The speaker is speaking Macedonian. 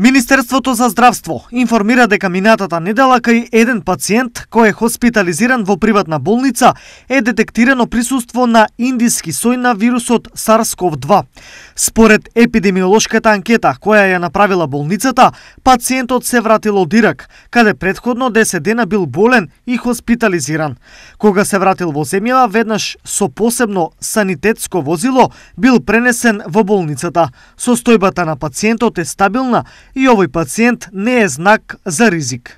Министерството за здравство информира дека минатата недела кај еден пациент кој е хоспитализиран во приватна болница е детектирано присуство на индиски сој на вирусот SARS-CoV-2. Според епидемиолошката анкета која ја направила болницата, пациентот се вратил од Ирак, каде предходно 10 дена бил болен и хоспитализиран. Кога се вратил во земјава, веднаш со посебно санитетско возило бил пренесен во болницата. Состојбата на пациентот е стабилна и овој пациент не е знак за ризик.